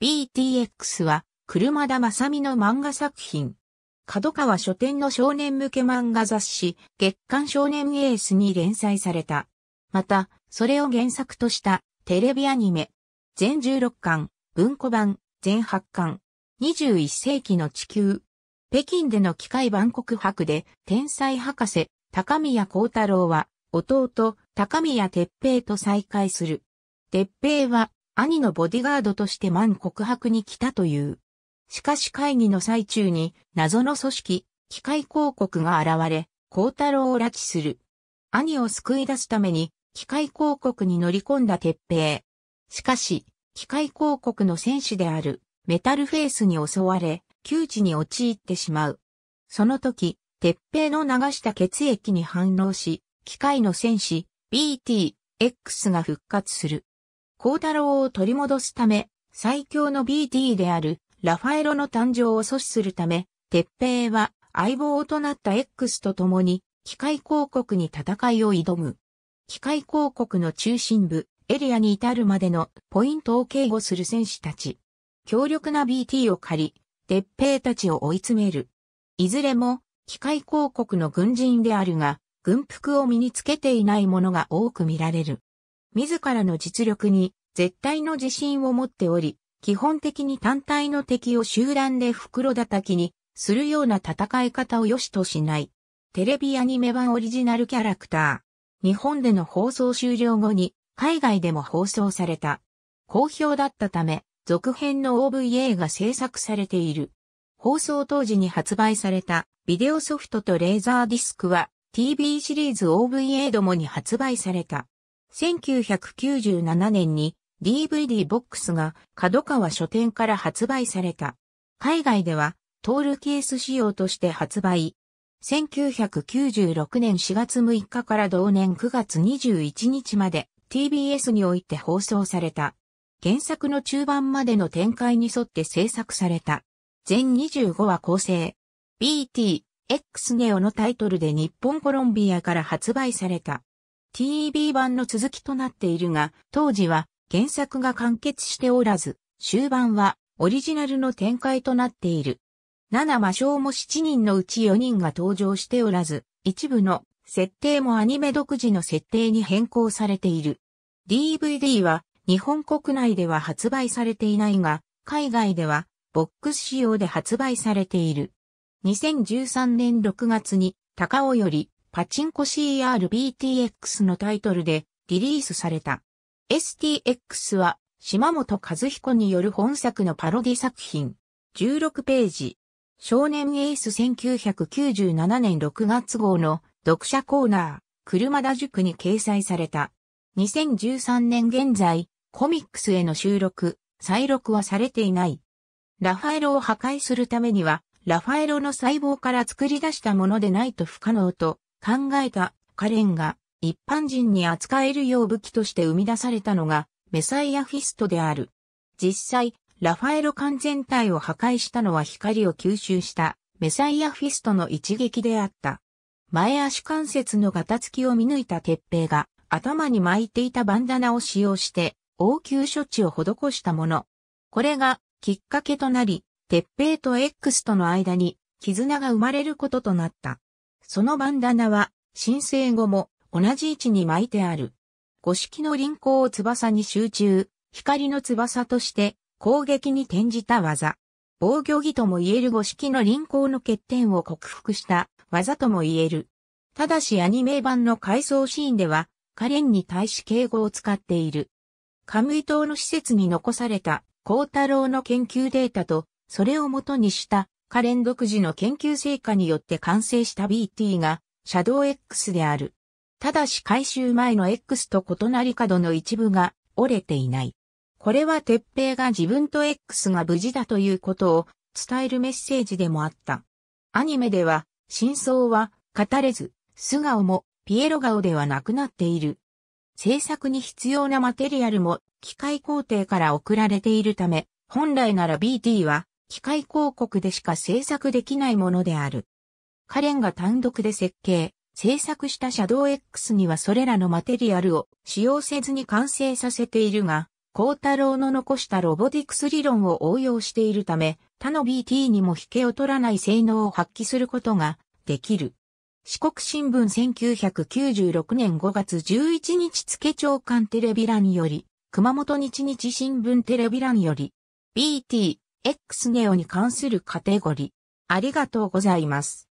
BTX は、車田正美の漫画作品。角川書店の少年向け漫画雑誌、月刊少年エースに連載された。また、それを原作としたテレビアニメ。全16巻、文庫版、全8巻。21世紀の地球。北京での機械万国博で、天才博士、高宮光太郎は、弟、高宮鉄平と再会する。鉄平は、兄のボディガードとして満告白に来たという。しかし会議の最中に謎の組織、機械広告が現れ、光太郎を拉致する。兄を救い出すために、機械広告に乗り込んだ鉄平。しかし、機械広告の戦士であるメタルフェイスに襲われ、窮地に陥ってしまう。その時、鉄平の流した血液に反応し、機械の戦士、BT、X が復活する。光太郎を取り戻すため、最強の BT であるラファエロの誕生を阻止するため、鉄平は相棒となった X と共に機械広告に戦いを挑む。機械広告の中心部、エリアに至るまでのポイントを警護する戦士たち。強力な BT を借り、鉄平たちを追い詰める。いずれも、機械広告の軍人であるが、軍服を身につけていないものが多く見られる。自らの実力に絶対の自信を持っており、基本的に単体の敵を集団で袋叩きにするような戦い方を良しとしない。テレビアニメ版オリジナルキャラクター。日本での放送終了後に海外でも放送された。好評だったため、続編の OVA が制作されている。放送当時に発売されたビデオソフトとレーザーディスクは TV シリーズ OVA どもに発売された。1997年に DVD ボックスが角川書店から発売された。海外ではトールケース仕様として発売。1996年4月6日から同年9月21日まで TBS において放送された。原作の中盤までの展開に沿って制作された。全25話構成。BT、X ネオのタイトルで日本コロンビアから発売された。TV 版の続きとなっているが、当時は原作が完結しておらず、終盤はオリジナルの展開となっている。7魔性も7人のうち4人が登場しておらず、一部の設定もアニメ独自の設定に変更されている。DVD は日本国内では発売されていないが、海外ではボックス仕様で発売されている。2013年6月に高尾よりパチンコ CRBTX のタイトルでリリースされた。STX は島本和彦による本作のパロディ作品。16ページ。少年エース1997年6月号の読者コーナー、車田塾に掲載された。2013年現在、コミックスへの収録、再録はされていない。ラファエロを破壊するためには、ラファエロの細胞から作り出したものでないと不可能と考えたカレンが一般人に扱えるよう武器として生み出されたのがメサイアフィストである。実際、ラファエロ完全体を破壊したのは光を吸収したメサイアフィストの一撃であった。前足関節のガタつきを見抜いた鉄平が頭に巻いていたバンダナを使用して応急処置を施したもの。これがきっかけとなり、鉄平と X との間に絆が生まれることとなった。そのバンダナは、申請後も同じ位置に巻いてある。五色の輪行を翼に集中、光の翼として攻撃に転じた技。防御技とも言える五色の輪行の欠点を克服した技とも言える。ただしアニメ版の回想シーンでは、カレンに対し敬語を使っている。カムイ島の施設に残された、光太郎の研究データと、それを元にしたカレン独自の研究成果によって完成した BT が、シャドウ X である。ただし回収前の X と異なり角の一部が折れていない。これは鉄平が自分と X が無事だということを伝えるメッセージでもあった。アニメでは、真相は語れず、素顔もピエロ顔ではなくなっている。制作に必要なマテリアルも機械工程から送られているため、本来なら BT は機械広告でしか制作できないものである。カレンが単独で設計、制作したシャドウ X にはそれらのマテリアルを使用せずに完成させているが、光太郎の残したロボティクス理論を応用しているため、他の BT にも引けを取らない性能を発揮することができる。四国新聞1996年5月11日付長官テレビ欄により、熊本日日新聞テレビ欄より、BT X ネオに関するカテゴリ。ー。ありがとうございます。